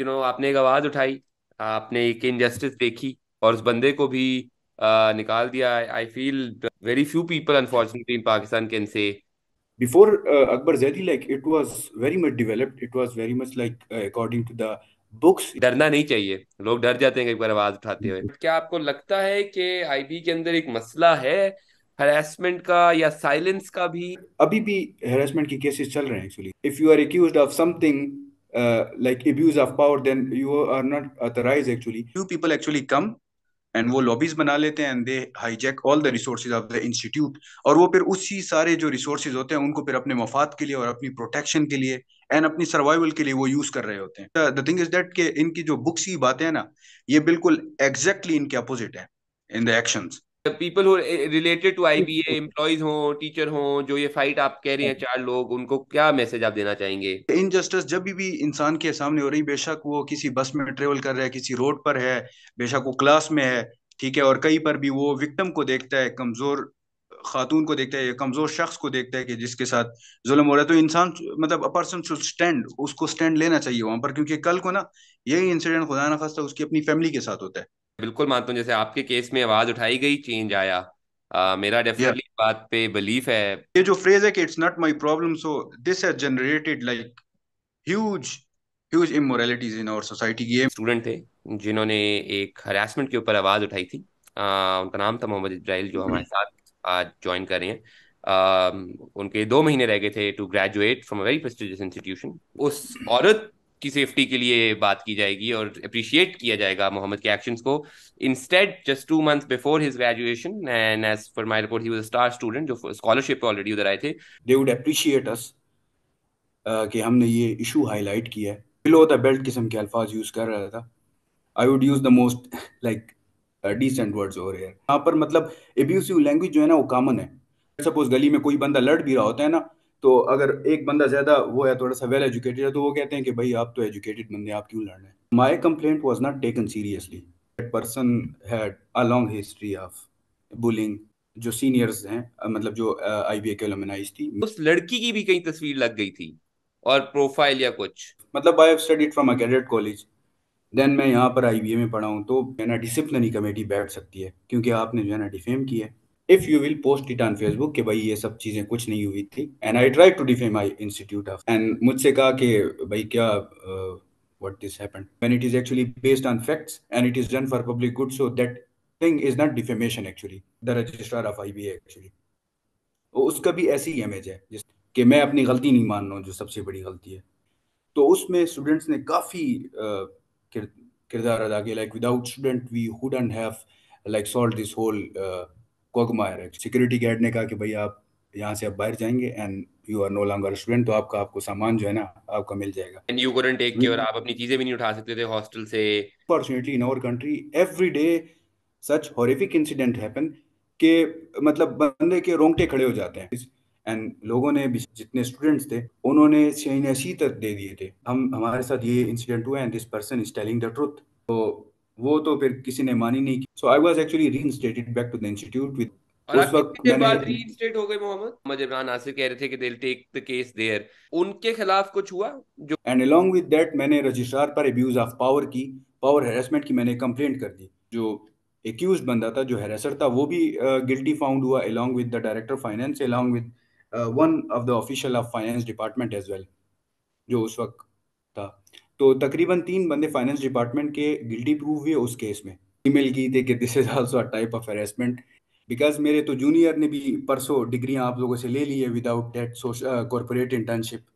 You know आपने एक आवाज उठाई आपने एक इनजस्टिस देखी और उस बंदे को भी uh, निकाल दिया I feel very few people unfortunately in Pakistan can say before Akbar Zaidi like it was very much developed it was very much like according to the books डरना नहीं चाहिए लोग डर जाते हैं एक बार आवाज उठाते हुए क्या आपको लगता है कि आईबी के अंदर एक मसला है हरासमेंट का या साइलेंस का भी अभी भी हरासमेंट के केसेस चल रहे हैं actually if you are accused of something like uh, like of power then you are not not actually to people actually come and वो लॉबीज बना लेते हैं and they hijack all the resources of the institute और वो फिर उसी सारे जो रिसोर्सेज होते हैं उनको फिर अपने मफाद के लिए और अपनी प्रोटेक्शन के लिए एंड अपनी सर्वाइवल के लिए वो यूज कर रहे होते हैं द थिंग इज दैट के इनकी जो बुक्स की बातें हैं ना ये बिल्कुल एग्जैक्टली exactly इनके अपोजिट है इन द एक्शंस पीपल हो related to I B employees हो टीचर हो जो ये फाइट आप कह रहे हैं हाँ। चार लोग उनको क्या मैसेज आप देना चाहेंगे इनजस्टिस जब भी भी इंसान के सामने हो रही बेशक वो किसी बस में ट्रेवल कर रहा है किसी रोड पर है बेशक वो क्लास में है ठीक है और कहीं पर भी वो विक्टम को देखता है कमजोर खातून को देखता है या कमजोर शख्स को देखता है कि जिसके साथ जुलम हो रहा है तो इंसान मतलब अ पर्सन शुड स्टैंड उसको स्टैंड लेना चाहिए वहां पर क्योंकि कल को ना यही इंसिडेंट खुदा ना खास्ता उसकी अपनी फैमिली के साथ होता है बिल्कुल मानता हूँ जैसे आपके केस में आवाज उठाई गई चेंज आया आ, मेरा डेफिनेटली yeah. बात पे बिलीफ है ये जो फ्रेज है कि it's not my problem so this has generated like huge huge immoralities in our society ये स्टूडेंट थे जिन्होंने एक हरासमेंट के ऊपर आवाज उठाई थी आ, उनका नाम था मोहम्मद इजराइल जो हमारे साथ आज ज्वाइन कर रहे हैं आ, उनके दो महीने रह गए थे to graduate from a very prestigious institution उस औरत की सेफ्टी के लिए बात की जाएगी और अप्रिशिएट किया जाएगा मोहम्मद के एक्शंस को instead just two month before his graduation and as for my report he was star student जो स्कॉलरशिप पे ऑलरेडी उधर आए थे दे वुड अप्रिशिएट अस कि हमने ये इशू हाईलाइट किया है बिलो द बेल्ट किस्म के अल्फाज यूज कर रहा था I would use the most like decent words over here यहाँ पर मतलब एब्यूसिव लैंग्वेज जो है ना वो कॉमन है सपोज गली में कोई बंदा लड़ भी रहा होता है ना तो अगर एक बंदा ज़्यादा वो है थोड़ा सा वेल एजुकेटेड है तो वो कहते हैं कि भाई आप तो एजुकेटेड बंदे आप क्यों लड़ रहे हैं my complaint was not taken seriously person had a long history of bullying जो सीनियर्स हैं मतलब जो आई बी ए के थी उस लड़की की भी कई तस्वीर लग गई थी और प्रोफाइल या कुछ मतलब I have studied from a cadet college then मैं यहाँ पर आई में पढ़ा हूँ तो मैं ना डिसिप्लिनरी कमेटी बैठ सकती है क्योंकि आपने जो है ना डिफेम किया है if you will post it on Facebook के भाई ये सब चीजें कुछ नहीं हुई थी and I try to defame my institute of and मुझसे कहा कि भाई क्या what this happened when it is actually based on facts and it is done for public good so that thing is not defamation actually the registrar of IBA तो उसका भी ऐसी ही image है जिस कि मैं अपनी गलती नहीं मान रहा हूँ जो सबसे बड़ी गलती है तो उसमें स्टूडेंट्स ने काफ़ी किरदार अदा किया like without student we wouldn't have like solve this whole quagmire है सिक्योरिटी गार्ड ने कहा कि भाई आप यहाँ से आप बाहर जाएंगे and you are no longer student तो आपका आपको सामान जो है ना आपका मिल जाएगा and you couldn't take care आप अपनी चीजें भी नहीं उठा सकते थे हॉस्टल से fortunately in our country every day such horrific incident happen के मतलब बंदे के रोंगटे खड़े हो जाते हैं एंड लोगों ने जितने स्टूडेंट्स थे उन्होंने छह नसी तक दे दिए थे हम हमारे साथ ये इंसिडेंट हुआ and this person is telling the truth तो वो तो फिर किसी ने मानी नहीं so I was actually reinstated back to the institute with और उस वक्त के बाद रीइंस्टेट हो गए मोहम्मद इमरान आसिफ कह रहे थे कि they will take the case there उनके खिलाफ कुछ हुआ जो एंड अलोंग विद दैट मैंने रजिस्ट्रार पर अब्यूज ऑफ पावर की पावर हैरेसमेंट की मैंने कंप्लेंट कर दी जो एक्यूज बंदा था जो हैरेसर था वो भी गिल्टी uh, फाउंड हुआ along with the director finance along with one of the official of finance department as well जो उस वक्त था तो तकरीबन तीन बंदे फाइनेंस डिपार्टमेंट के गिल्टी प्रूव हुए उस केस में ईमेल की थी कि this is also a type of harassment because मेरे तो जूनियर ने भी परसों डिग्रियां आप लोगों से ले ली है without date social corporate internship